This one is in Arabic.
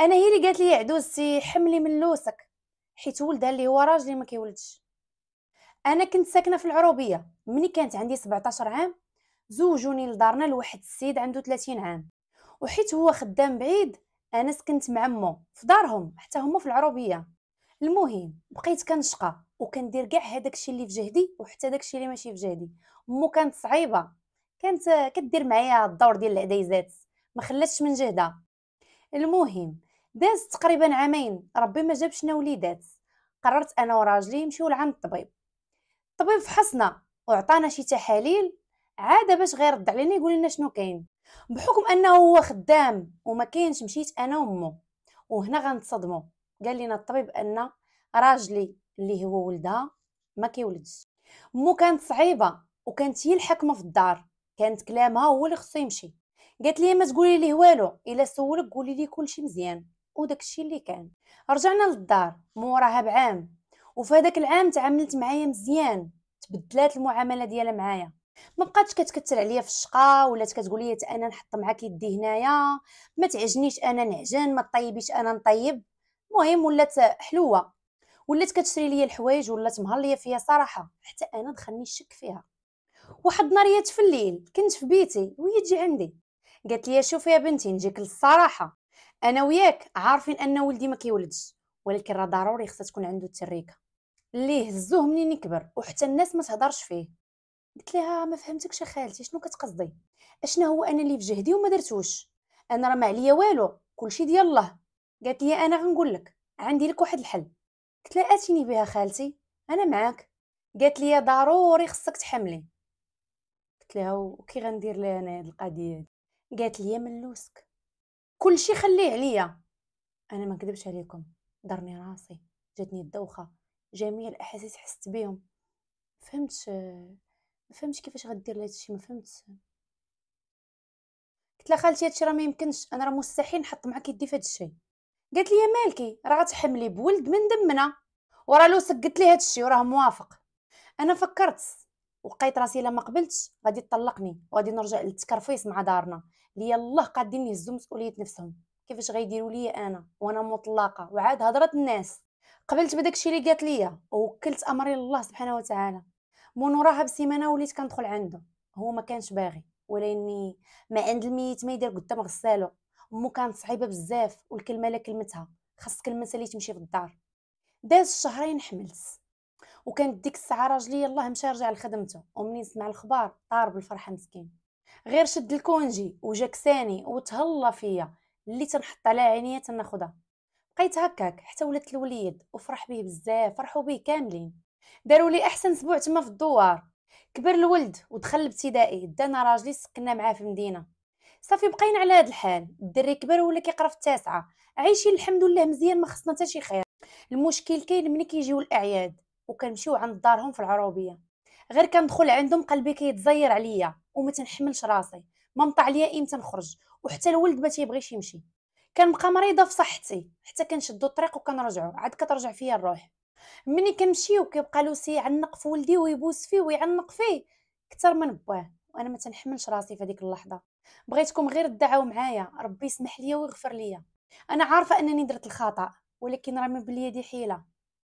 انا هي اللي قالت لي عدوزتي حملي من لوسك حيت ولدها اللي هو راجلي ما كيولدش انا كنت ساكنه في العروبيه مني كانت عندي 17 عام زوجوني لدارنا لواحد السيد عنده 30 عام وحيت هو خدام بعيد انا سكنت مع مو في دارهم حتى هما في العروبيه المهم بقيت كنشقى وكندير كاع هذاك الشيء اللي في جهدي وحتى داك الشيء اللي ماشي في جهدي مو كانت صعيبه كانت كدير معايا الدور ديال العدايزات ما خلاتش من جهدها المهم داز تقريبا عامين ربي ما جابش وليدات قررت انا وراجلي نمشيو لعند الطبيب الطبيب فحصنا وعطانا شي تحاليل عاده باش غير رد علينا يقول لنا شنو كاين بحكم انه هو خدام وما كاينش مشيت انا وامه وهنا غنتصدموا قال لنا الطبيب ان راجلي اللي هو ولدها ما كيولدش مو كانت صعيبه وكانت هي الحاكمه في الدار كانت كلامها هو اللي خصو يمشي قالت لي ما تقولي ليه والو الا سولك قولي لي كلشي مزيان وداك الشيء اللي كان رجعنا للدار موراها بعام وفي هذاك العام تعاملت معايا مزيان تبدلات المعامله ديالها معايا ما بقاتش كتكثر عليا في الشقه ولات كتقول لي انا نحط معاك يدي هنايا ما تعجنيش انا نعجن ما طيبيش انا نطيب المهم ولات حلوه ولات كتشري لي الحوايج ولات مهليه فيا صراحه حتى انا دخلني الشك فيها واحد النهار في الليل كنت في بيتي وهي تجي عندي قالت لي شوفي يا بنتي نجيك للصراحه انا وياك عارفين ان ولدي ما كيولدش ولكن راه ضروري خصها تكون عنده التريكه اللي هزوه منين يكبر وحتى الناس ما تهضرش فيه قلت لها ما فهمتكش خالتي شنو كتقصدي اشنا هو انا اللي في جهدي وما درتوش انا راه ما عليا والو كلشي ديال الله قالت لي انا غنقول لك عندي لك واحد الحل قلت لها اتيني بها خالتي انا معاك قالت لي ضروري خصك تحملي قلت لها وكي غندير لها انا هاد القضيه قالت لي من لوسك كل شيء خليه عليا انا ما نكذبش عليكم ضرني راسي جاتني الدوخه جميع الاحاسيس حست بهم فهمتش ما فهمتش كيفاش غدير لهذا الشيء ما فهمتش قلت لها خالتي هادشي راه ما يمكنش انا راه مستحيل نحط معاك يدي في هادشي الشيء قالت لي مالكي راه تحملي بولد من دمنا وراه لو سكت لي هادشي وراه موافق انا فكرت وقيت راسي ما قبلتش غادي تطلقني وغادي نرجع للتكرفيس مع دارنا لي الله قادين يهزوا مسؤوليه نفسهم كيفاش غيديروا لي انا وانا مطلقه وعاد هضره الناس قبلت بداك الشيء اللي قالت لي ووكلت امري لله سبحانه وتعالى من وراها بسيمانه وليت كندخل عنده هو ما كانش باغي ولاني ما عند الميت ما يدير قدام غسالو امو كانت صعيبه بزاف والكلمه لا كلمتها خاص كلمه اللي تمشي في الدار داز شهرين حملت وكانت ديك الساعه راجلي يلاه مشى رجع لخدمته ومنين سمع الخبار طار بالفرحه مسكين غير شد الكونجي وجا كساني وتهلا فيا اللي تنحط على عينيا تناخدها بقيت هكاك حتى ولات الوليد وفرح بيه بزاف فرحوا بيه كاملين داروا لي احسن اسبوع تما في الدوار كبر الولد ودخل الابتدائي دانا راجلي سكننا معاه في مدينه صافي بقينا على هاد الحال الدري كبر ولا كيقرا في التاسعه عايشين الحمد لله مزيان ما خصنا حتى شي خير المشكل كاين ملي كيجيو الاعياد وكنمشيو عند دارهم في العروبيه غير كندخل عندهم قلبي كيتزير عليا وما تنحملش راسي ما مطع عليا امتى نخرج وحتى الولد ما تيبغيش يمشي كنبقى مريضه في صحتي حتى كنشدو الطريق وكنرجعو عاد كترجع فيا الروح ملي كنمشي وكيبقى لوسي يعنق في ولدي ويبوس فيه ويعنق فيه كتر من بواه وانا ما تنحملش راسي في هذيك اللحظه بغيتكم غير تدعوا معايا ربي يسمح ليا ويغفر ليا انا عارفه انني درت الخطا ولكن راه ما بلي دي حيله